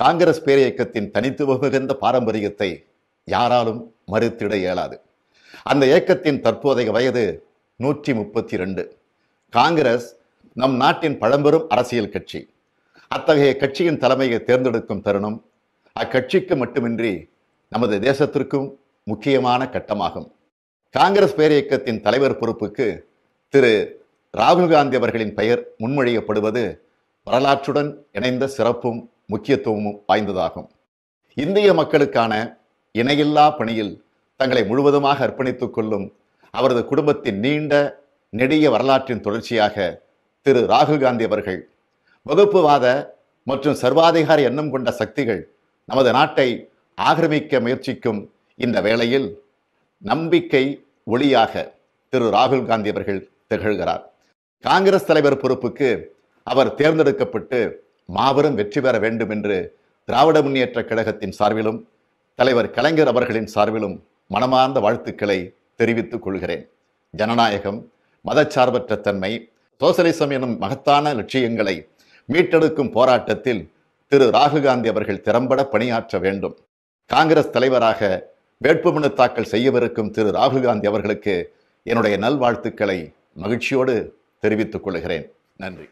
காங்கிரஸ் பேர இயக்கத்தின் தனித்துவ மிகுந்த பாரம்பரியத்தை யாராலும் மறுத்திட இயலாது அந்த இயக்கத்தின் தற்போதைய வயது நூற்றி முப்பத்தி ரெண்டு காங்கிரஸ் நம் நாட்டின் பழம்பெரும் அரசியல் கட்சி அத்தகைய கட்சியின் தலைமையை தேர்ந்தெடுக்கும் தருணம் அக்கட்சிக்கு மட்டுமின்றி நமது தேசத்திற்கும் முக்கியமான கட்டமாகும் காங்கிரஸ் பேர இயக்கத்தின் தலைவர் பொறுப்புக்கு திரு ராகுல் காந்தி அவர்களின் பெயர் முன்மொழியப்படுவது வரலாற்றுடன் இணைந்த சிறப்பும் முக்கியத்துவமும் வாய்ந்ததாகும் இந்திய மக்களுக்கான இணையில்லா பணியில் தங்களை முழுவதுமாக அர்ப்பணித்துக் கொள்ளும் அவரது குடும்பத்தின் நீண்ட நெடிய வரலாற்றின் தொடர்ச்சியாக திரு ராகுல் காந்தி அவர்கள் வகுப்புவாத மற்றும் சர்வாதிகார எண்ணம் கொண்ட சக்திகள் நமது நாட்டை ஆக்கிரமிக்க முயற்சிக்கும் இந்த வேளையில் நம்பிக்கை ஒளியாக திரு ராகுல் காந்தி அவர்கள் திகழ்கிறார் காங்கிரஸ் தலைவர் பொறுப்புக்கு அவர் தேர்ந்தெடுக்கப்பட்டு மாபெரும் வெற்றி பெற வேண்டும் என்று திராவிட முன்னேற்ற கழகத்தின் சார்பிலும் தலைவர் கலைஞர் அவர்களின் சார்பிலும் மனமார்ந்த வாழ்த்துக்களை தெரிவித்துக் கொள்கிறேன் ஜனநாயகம் மதச்சார்பற்ற தன்மை சோசலிசம் எனும் மகத்தான லட்சியங்களை மீட்டெடுக்கும் போராட்டத்தில் திரு ராகுல் காந்தி அவர்கள் திறம்பட பணியாற்ற வேண்டும் காங்கிரஸ் தலைவராக வேட்புமனு தாக்கல் செய்யவிருக்கும் திரு ராகுல் காந்தி அவர்களுக்கு என்னுடைய நல்வாழ்த்துக்களை மகிழ்ச்சியோடு தெரிவித்துக் கொள்கிறேன் நன்றி